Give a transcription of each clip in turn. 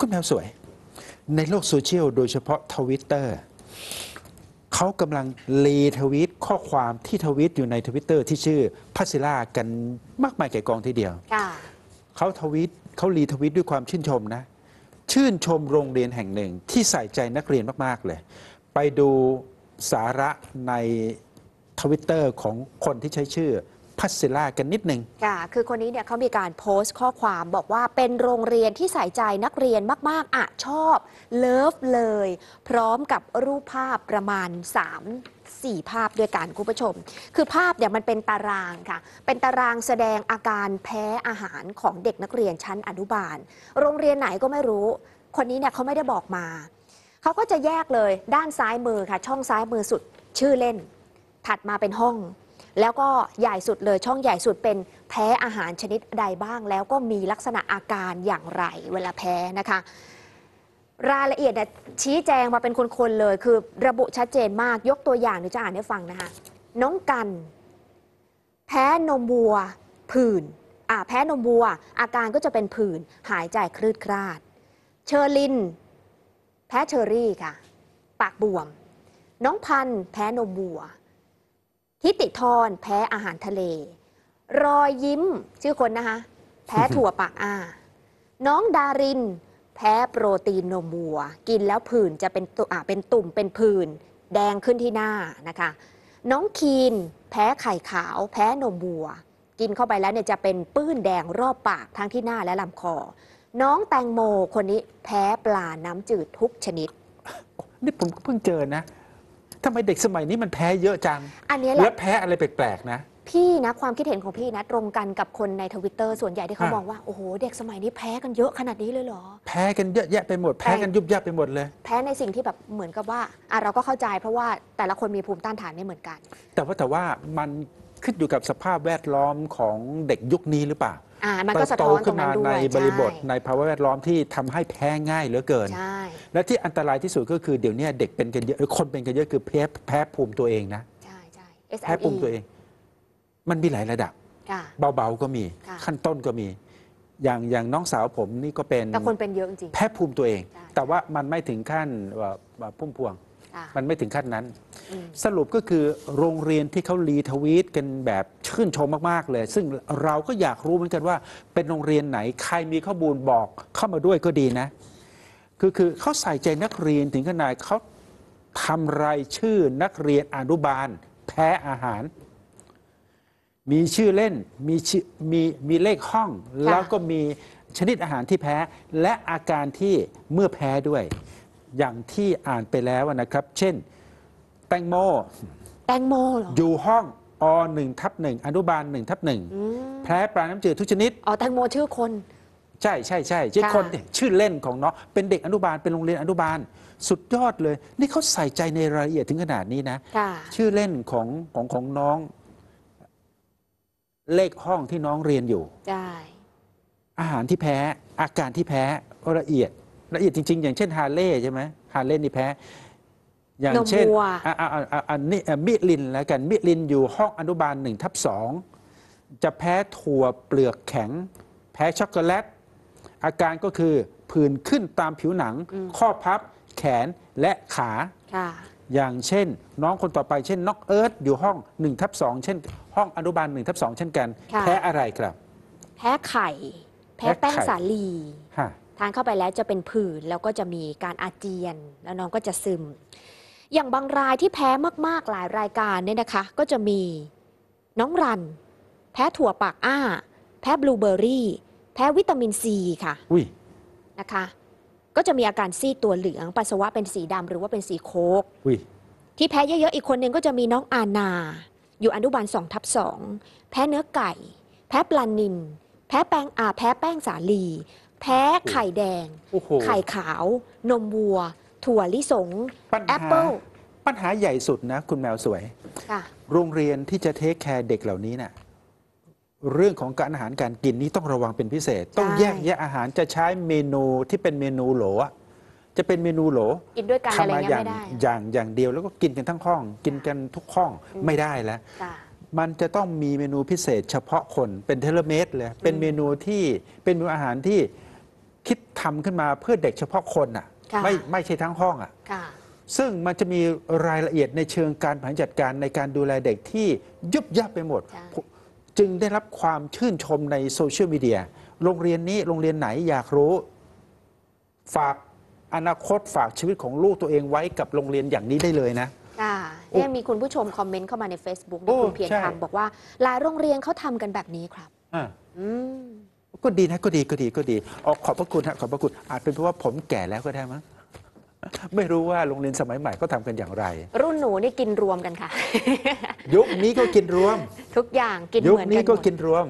คุณแมวสวย ในโลกโซเชียล โดยเฉพาะทวิตเตอร์เขากำลังรีทวิตข้อความที่ทวิตอยู่ในทวิตเตอร์ที่ชื่อพัสซิล่ากันมากมายแก่กองทีเดียวเขาทวิตเขารีทวิตด้วยความชื่นชมนะ ชื่นชมโรงเรียนแห่งหนึ่งที่ใส่ใจนักเรียนมากๆเลย ไปดูสาระในทวิตเตอร์ของคนที่ใช้ชื่อพัสซิล่ากันนิดหนึ่งค่ะคือคนนี้เนี่ยเขามีการโพสต์ข้อความบอกว่าเป็นโรงเรียนที่ใส่ใจนักเรียนมากๆอ่ะชอบ เลิฟเลย พร้อมกับรูปภาพประมาณ 3 4 ภาพด้วยกันคุณผู้ชม คือภาพเนี่ยมันเป็นตารางค่ะ เป็นตารางแสดงอาการแพ้อาหารของเด็กนักเรียนชั้นอนุบาล โรงเรียนไหนก็ไม่รู้ คนนี้เนี่ยเขาไม่ได้บอกมาเขาก็จะแยกเลยด้านซ้ายมือค่ะ ช่องซ้ายมือสุดชื่อเล่นถัดมาเป็นห้องแล้วก็ใหญ่สุดเลยช่องใหญ่สุดเป็นแพ้อาหารชนิดใดบ้างแล้วก็มีลักษณะอาการอย่างไรเวลาแพ้นะคะ รายละเอียดเนี่ยชี้แจงมาเป็นคนๆ เลย คือระบุชัดเจนมากยกตัวอย่างเดี๋ยวจะอ่านให้ฟังนะคะน้องกัน แพ้นมบัว ผื่นอ่าแพ้นมบัว อาการก็จะเป็นผื่นหายใจคลืดคลาด เชอร์ลินแพ้เชอรี่ค่ะ ปากบวม น้องพันแพ้นมบัวทิติธรแพ้อาหารทะเล รอยยิ้มชื่อคนนะคะ แพ้ถั่วปากอ่าน้องดาริน แพ้โปรตีนนมวัว กินแล้วผื่นจะเป็นตุ่าเป็นตุ่มเป็นผื่นแดงขึ้นที่หน้านะคะ น้องคีน แพ้ไข่ขาว แพ้นมวัว กินเข้าไปแล้วเนี่ยจะเป็นปื้นแดงรอบปากทั้งที่หน้าและลำคอ น้องแตงโมคนนี้แพ้ปลาน้ำจืดทุกชนิด นี่ผมเพิ่งเจอนะทำไมเด็กสมัยนี้มันแพ้เยอะจังอันนี้แหละและแพ้อะไรแปลกๆนะ พี่นะ ความคิดเห็นของพี่นะตรงกันกับคนในทวิตเตอร์ส่วนใหญ่ที่เขามองว่า โอ้โห เด็กสมัยนี้แพ้กันเยอะขนาดนี้เลยเหรอ แพ้กันเยอะแยะไปหมดแพ้กันยุบยับไปหมดเลย แพ้ในสิ่งที่แบบเหมือนกับว่าอ่ะเราก็เข้าใจเพราะว่าแต่ละคนมีภูมิต้านทานไม่เหมือนกัน แต่ว่าแต่ว่ามันขึ้นอยู่กับสภาพแวดล้อมของเด็กยุคนี้หรือเปล่ามันก็สะท้อนตขึ้นมาในบริบทในภาวะแวดล้อมที่ทำให้แพ้ง่ายเหลือเกิน และที่อันตรายที่สุดก็คือเดี๋ยวนี้เด็กเป็นกันเยอะคนเป็นกันเยอะคือแพ้แพ้ภูมิตัวเองนะใช่ใช่แพ้ภูมิตัวเอง มันมีหลายระดับเบา ๆก็มีขั้นต้นก็มี อย่างอย่างน้องสาวผมนี่ก็เป็นแต่คนเป็นเยอะจริงแพ้ภูมิตัวเอง แต่ว่ามันไม่ถึงขั้นพุ่มพวงมันไม่ถึงขั้นนั้นสรุปก็คือโรงเรียนที่เขารีทวีตกันแบบชื่นชมมากๆเลย ซึ่งเราก็อยากรู้เหมือนกันว่าเป็นโรงเรียนไหนใครมีข้อมูลบอกเข้ามาด้วยก็ดีนะ คือคือเขาใส่ใจนักเรียนถึงขนาดเขาทำรายชื่อนักเรียนอนุบาลแพ้อาหาร มีชื่อเล่นมีมีมีเลขห้อง แล้วก็มีชนิดอาหารที่แพ้และอาการที่เมื่อแพ้ด้วยอย่างที่อ่านไปแล้วนะครับ เช่น แตงโม แตงโมเหรอ อยู่ห้องอหนึ่งทับหนึ่งอนุบาลหนึ่งทับหนึ่งแพ้ปลาน้ำจืดทุกชนิด อ๋อแตงโมชื่อคน ใช่ใช่ใช่ชื่อคนชื่อเล่นของน้องเป็นเด็กอนุบาลเป็นโรงเรียนอนุบาลสุดยอดเลย นี่เขาใส่ใจในรายละเอียดถึงขนาดนี้นะ ชื่อเล่นของของ ของน้องเลขห้องที่น้องเรียนอยู่อาหารที่แพ้อาการที่แพ้ละเอียดละเอียดจริงๆ อย่างเช่นฮาร์เล่ใช่ไหมฮาร์เล่นี่แพ้อย่างเช่นมอันนี้มิลินแล้วกันมิลินอยู่ห้องอนุบาลหนึ่งทับสองจะแพ้ถั่วเปลือกแข็ง แพ้ช็อกโกแลตอาการก็คือผื่นขึ้นตามผิวหนัง ข้อพับ แขนและขาอย่างเช่น น้องคนต่อไปเช่นน็อกเอิร์ธอยู่ห้อง1ทับ2เช่น ห้องอนุบาล1ทับ2เช่นกัน แพ้อะไรครับ แพ้ไข่แพ้แป้งสาลีะทานเข้าไปแล้วจะเป็นผื่นแล้วก็จะมีการอาเจียนแล้วน้องก็จะซึม อย่างบางรายที่แพ้มากๆหลายรายการเนี่ยนะคะ ก็จะมีน้องรัน แพ้ถั่วปากอ้า แพ้บลูเบอร์รี่ แพ้วิตามินซีค่ะนะคะก็จะมีอาการซีดตัวเหลืองปัสสาวะเป็นสีดำหรือว่าเป็นสีโคกที่แพ้เยอะๆอีกคนนึงก็จะมีน้องอาณาอยู่อนุบาลสองทับสองแพ้เนื้อไก่ แพ้ปลานิน แพ้แป้งอาแพ้แป้งสาลีแพ้ไข่แดงไข่ขาว นมวัว ถั่วลิสงแอปเปิลปัญหาใหญ่สุดนะ คุณแมวสวยโรงเรียนที่จะเทคแคร์เด็กเหล่านี้น่ะเรื่องของการอาหารการกิน นี่ต้องระวังเป็นพิเศษ ต้องแยกแยะอาหารจะใช้เมนูที่เป็นเมนูโหลอะจะเป็นเมนูโหลกินด้วยกันอะไรมาเงี้อย่างไม่ได้อย่างอย่างเดียวแล้วก็กินกันทั้งห้อง กินกันทุกห้องไม่ได้แล้วมันจะต้องมีเมนูพิเศษ เฉพาะคนเป็นเทเลเมตเลยเป็นเมนูที่เป็นเมนูอาหารที่คิดทำขึ้นมาเพื่อเด็กเฉพาะคนอ่ะ ไม่ไม่ใช่ทั้งห้องอ่ะ ซึ่งมันจะมีรายละเอียดในเชิงการผังจัดการในการดูแลเด็กที่ยุบยับไปหมด จึงได้รับความชื่นชมในโซเชียลมีเดียโรงเรียนนี้โรงเรียนไหนอยากรู้ ฝากอนาคตฝากชีวิตของลูกตัวเองไว้กับโรงเรียนอย่างนี้ได้เลยนะเนี่ยมีคุณผู้ชมคอมเมนต์เข้ามาใน Facebook คุณเพียรคำบอกว่าหลายโรงเรียนเขาทำกันแบบนี้ครับอ่าอืมก็ดีนะ ก็ดีก็ดีก็ดีออขอบพระคุณฮะขอบพระคุณอาจเป็นเพราะว่าผมแก่แล้วก็ได้มั้งไม่รู้ว่าโรงเรียนสมัยใหม่ก็ทำกันอย่างไร รุ่นหนูนี่กินรวมกันค่ะ ยุคนี้ก็กินรวม ทุกอย่างกินเหมือนกันยุคนี้ก็กินรวม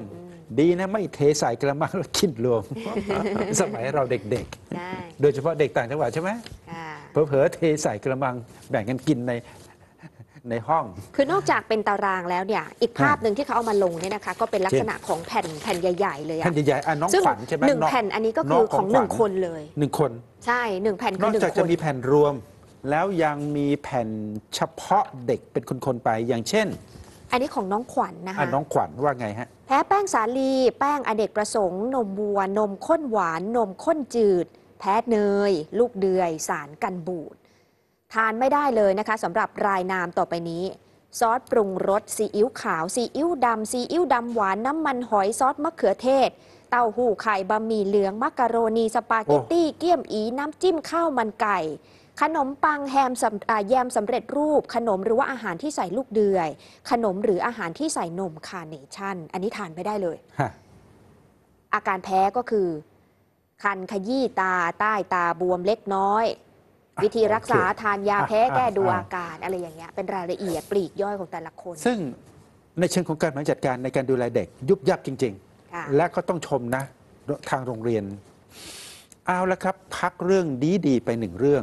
ดีนะ ไม่เทใส่กระมังแล้วกินรวม สมัยเราเด็กๆโดยเฉพาะเด็กต่างจังหวัดใช่ไหมเผลอๆเทใส่กระมัง แบ่งกันกินในในห้อง คือนอกจากเป็นตารางแล้วเนี่ยอีกภาพหนึ่งที่เขาเอามาลงเนี่ยนะคะก็เป็นลักษณะของแผ่นแผ่นใหญ่ ๆ เลยอะแผ่นใหญ่ๆอ่ะน้องขวัญใช่ไหมหนึ่งแผ่นอันนี้ก็คือของหนึ่งคนเลยหนึ่งคนใช่หนึ่งแผ่น คืนอหอกนจากจะมีแผ่นรวม แล้วยังมีแผ่นเฉพาะเด็กเป็นคน ๆ ไปอย่างเช่น อันนี้ของน้องขวัญนนะคะอะน้องขวัญว่าไงฮะแพ้แป้งสาลี แป้งอเนกประสงค์ นมวัวนมข้นหวานนมข้นจืด แพ้เนย ลูกเดือยสารกันบูดทานไม่ได้เลยนะคะสำหรับรายนามต่อไปนี้ ซอสปรุงรสซีอิ๊วขาวซีอิ๊วดำซีอิ๊วดำหวาน น้ำมันหอยซอสมะเขือเทศ เต้าหู้ไข่บะหมี่เหลืองมักกะโรนีสปาเกตตี้เกี๊ยมอีน้ำจิ้มข้าวมันไก่ ขนมปังแฮมสำแยมสำเร็จรูป ขนมหรือว่าอาหารที่ใส่ลูกเดือย ขนมหรืออาหารที่ใส่นมคาร์เนชั่น อันนี้ทานไม่ได้เลยอาการแพ้ก็คือ คันขยี้ตาใต้ตาบวมเล็กน้อยวิธีรักษาทานยาแพ้แก้ดูอาการอะไรอย่างเงี้ยเป็นรายละเอียดปลีกย่อยของแต่ละคน ซึ่งในเชิงของการบริหารจัดการในการดูแลเด็ก ยุบยับจริง ๆ และก็ต้องชมนะ ทางโรงเรียน เอาละครับ พักเรื่องดี ๆ ไปหนึ่งเรื่อง